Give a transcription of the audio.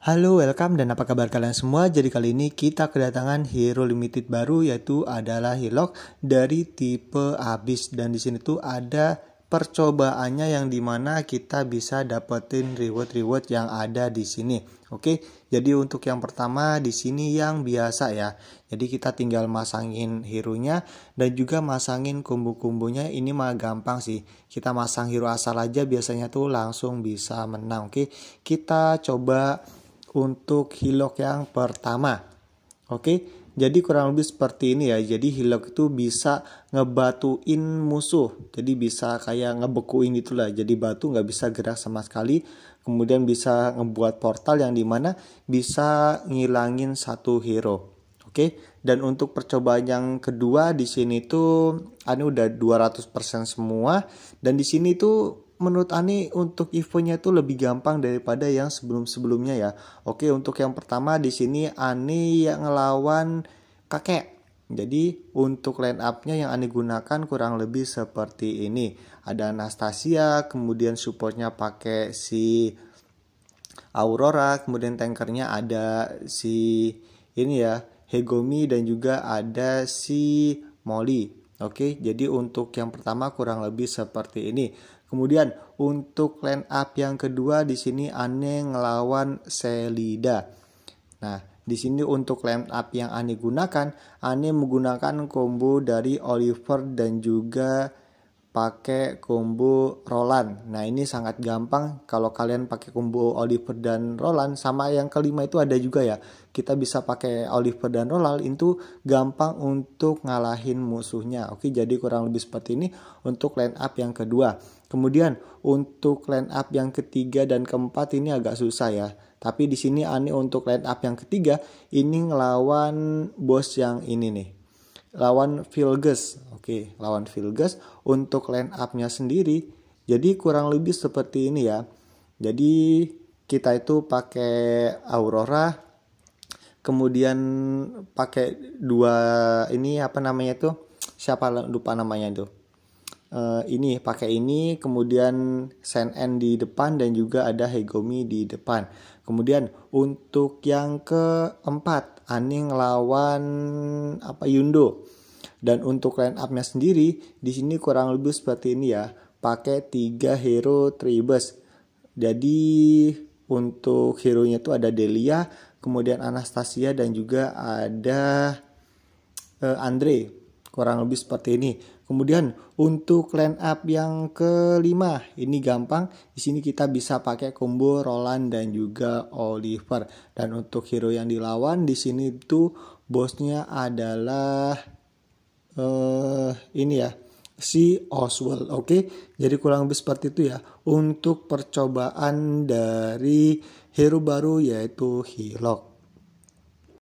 Halo, welcome dan apa kabar kalian semua? Jadi kali ini kita kedatangan hero limited baru yaitu adalah Hilok dari tipe Abyss dan di sini tuh ada percobaannya yang dimana kita bisa dapetin reward-reward yang ada di sini. Oke, jadi untuk yang pertama di sini yang biasa ya. Jadi kita tinggal masangin hero-nya dan juga masangin kumbu-kumbunya. Ini mah gampang sih. Kita masang hero asal aja biasanya tuh langsung bisa menang. Oke, kita coba untuk hilok yang pertama. Oke, jadi kurang lebih seperti ini ya. Jadi hilok itu bisa ngebatuin musuh. Jadi bisa kayak ngebekuin itulah. Jadi batu nggak bisa gerak sama sekali. Kemudian bisa ngebuat portal yang dimana bisa ngilangin satu hero. Oke, dan untuk percobaan yang kedua di sini tuh ini anu udah 200% semua dan di sini tuh menurut Ani untuk eventnya itu lebih gampang daripada yang sebelum-sebelumnya ya. Oke, untuk yang pertama di sini Ani yang ngelawan kakek. Jadi untuk line up-nya yang Ani gunakan kurang lebih seperti ini. Ada Anastasia, kemudian supportnya pakai si Aurora, kemudian tankernya ada si ini ya, Hegomi dan juga ada si Molly. Oke, jadi untuk yang pertama kurang lebih seperti ini. Kemudian untuk line up yang kedua di sini Ane ngelawan Selida. Nah, di sini untuk line up yang Ane gunakan, Ane menggunakan combo dari Oliver dan juga pakai kumbu Roland. Nah ini sangat gampang kalau kalian pakai kumbu Oliver dan Roland sama yang kelima itu ada juga ya. Kita bisa pakai Oliver dan Roland itu gampang untuk ngalahin musuhnya. Oke jadi kurang lebih seperti ini untuk line up yang kedua. Kemudian untuk line up yang ketiga dan keempat ini agak susah ya. Tapi di sini Ani untuk line up yang ketiga ini ngelawan bos yang ini nih. Lawan Vilgus. Oke, lawan Vilgas untuk line up-nya sendiri. Jadi kurang lebih seperti ini ya. Jadi kita itu pakai Aurora kemudian pakai dua ini apa namanya itu? Siapa lupa namanya itu? Uh, ini pakai ini kemudian Senen di depan dan juga ada Hegomi di depan. Kemudian untuk yang keempat Aning lawan apa Yundo. Dan untuk line up-nya sendiri, di sini kurang lebih seperti ini ya. Pakai 3 hero tribus. Jadi untuk hero-nya itu ada Delia, kemudian Anastasia dan juga ada uh, Andre. Kurang lebih seperti ini. Kemudian untuk line up yang kelima, ini gampang. Di sini kita bisa pakai combo Roland dan juga Oliver. Dan untuk hero yang dilawan di sini itu bosnya adalah uh, ini ya si Oswald. Oke, okay? jadi kurang lebih seperti itu ya untuk percobaan dari hero baru yaitu Hilok.